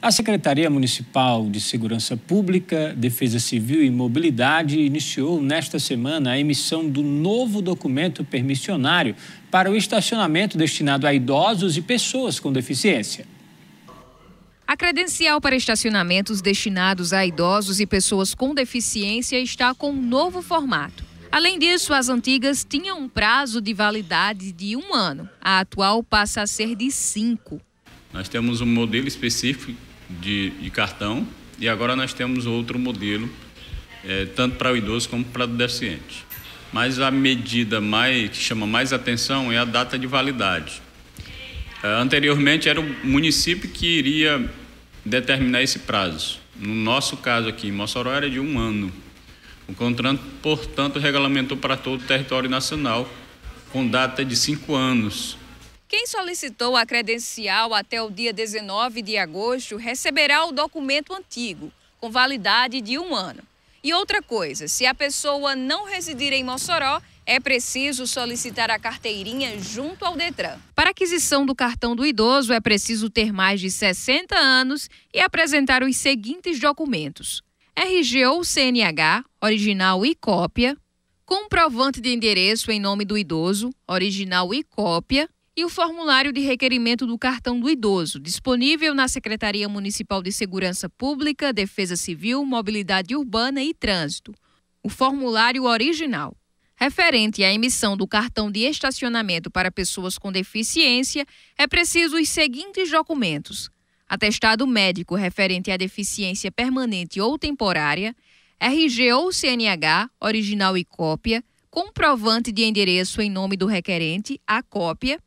A Secretaria Municipal de Segurança Pública, Defesa Civil e Mobilidade iniciou nesta semana a emissão do novo documento permissionário para o estacionamento destinado a idosos e pessoas com deficiência. A credencial para estacionamentos destinados a idosos e pessoas com deficiência está com um novo formato. Além disso, as antigas tinham um prazo de validade de um ano. A atual passa a ser de cinco. Nós temos um modelo específico de, de cartão e agora nós temos outro modelo, é, tanto para o idoso como para o deficiente. Mas a medida mais, que chama mais atenção é a data de validade. É, anteriormente era o município que iria determinar esse prazo. No nosso caso aqui, em Mossoró, era de um ano. O CONTRAN, portanto, regulamentou para todo o território nacional com data de cinco anos quem solicitou a credencial até o dia 19 de agosto receberá o documento antigo, com validade de um ano. E outra coisa, se a pessoa não residir em Mossoró, é preciso solicitar a carteirinha junto ao Detran. Para aquisição do cartão do idoso, é preciso ter mais de 60 anos e apresentar os seguintes documentos: RG ou CNH, original e cópia, comprovante de endereço em nome do idoso, original e cópia, e o formulário de requerimento do cartão do idoso, disponível na Secretaria Municipal de Segurança Pública, Defesa Civil, Mobilidade Urbana e Trânsito. O formulário original. Referente à emissão do cartão de estacionamento para pessoas com deficiência, é preciso os seguintes documentos: atestado médico referente à deficiência permanente ou temporária, RG ou CNH, original e cópia, comprovante de endereço em nome do requerente, a cópia,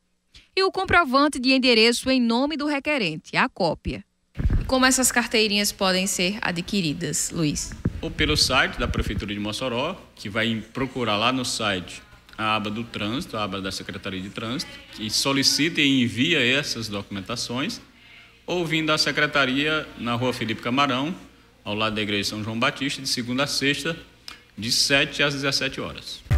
e o comprovante de endereço em nome do requerente, a cópia. E como essas carteirinhas podem ser adquiridas, Luiz? Ou pelo site da Prefeitura de Mossoró, que vai procurar lá no site a aba do trânsito, a aba da Secretaria de Trânsito, que solicita e envia essas documentações, ou vindo à secretaria na Rua Felipe Camarão, ao lado da Igreja São João Batista, de segunda a sexta, de 7 às 17 horas.